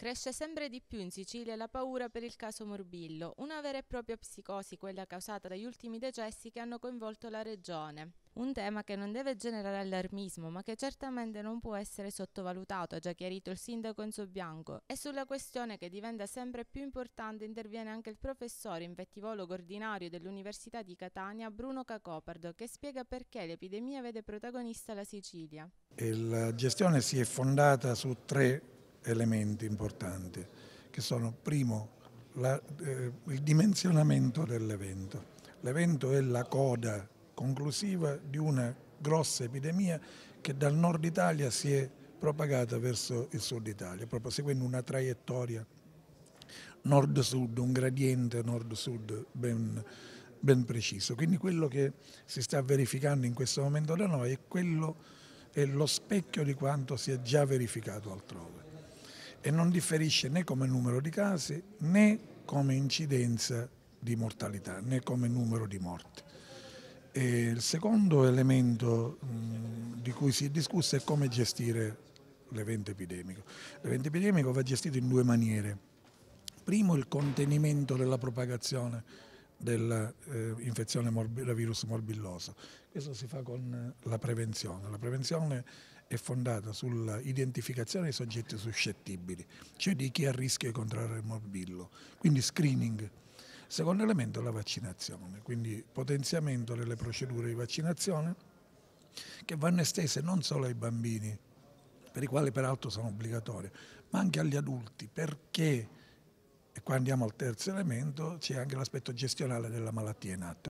Cresce sempre di più in Sicilia la paura per il caso Morbillo, una vera e propria psicosi, quella causata dagli ultimi decessi che hanno coinvolto la regione. Un tema che non deve generare allarmismo, ma che certamente non può essere sottovalutato, ha già chiarito il sindaco Enzo Bianco. E sulla questione che diventa sempre più importante interviene anche il professore infettivologo ordinario dell'Università di Catania, Bruno Cacopardo, che spiega perché l'epidemia vede protagonista la Sicilia. La gestione si è fondata su tre elementi importanti, che sono primo la, eh, il dimensionamento dell'evento. L'evento è la coda conclusiva di una grossa epidemia che dal nord Italia si è propagata verso il sud Italia, proprio seguendo una traiettoria nord-sud, un gradiente nord-sud ben, ben, preciso. Quindi quello che si sta verificando in questo momento da noi è, quello, è lo specchio di quanto si è già verificato altrove e non differisce né come numero di casi né come incidenza di mortalità né come numero di morti. E il secondo elemento di cui si è discusso è come gestire l'evento epidemico. L'evento epidemico va gestito in due maniere. Primo il contenimento della propagazione dell'infezione eh, morbi- da virus morbilloso. Questo si fa con eh, la prevenzione. La prevenzione è fondata sull'identificazione dei soggetti suscettibili, cioè di chi ha rischio di contrarre il morbillo, quindi screening. Secondo elemento è la vaccinazione, quindi potenziamento delle procedure di vaccinazione che vanno estese non solo ai bambini, per i quali peraltro sono obbligatorie, ma anche agli adulti, perché e qua andiamo al terzo elemento, c'è anche l'aspetto gestionale della malattia in atto.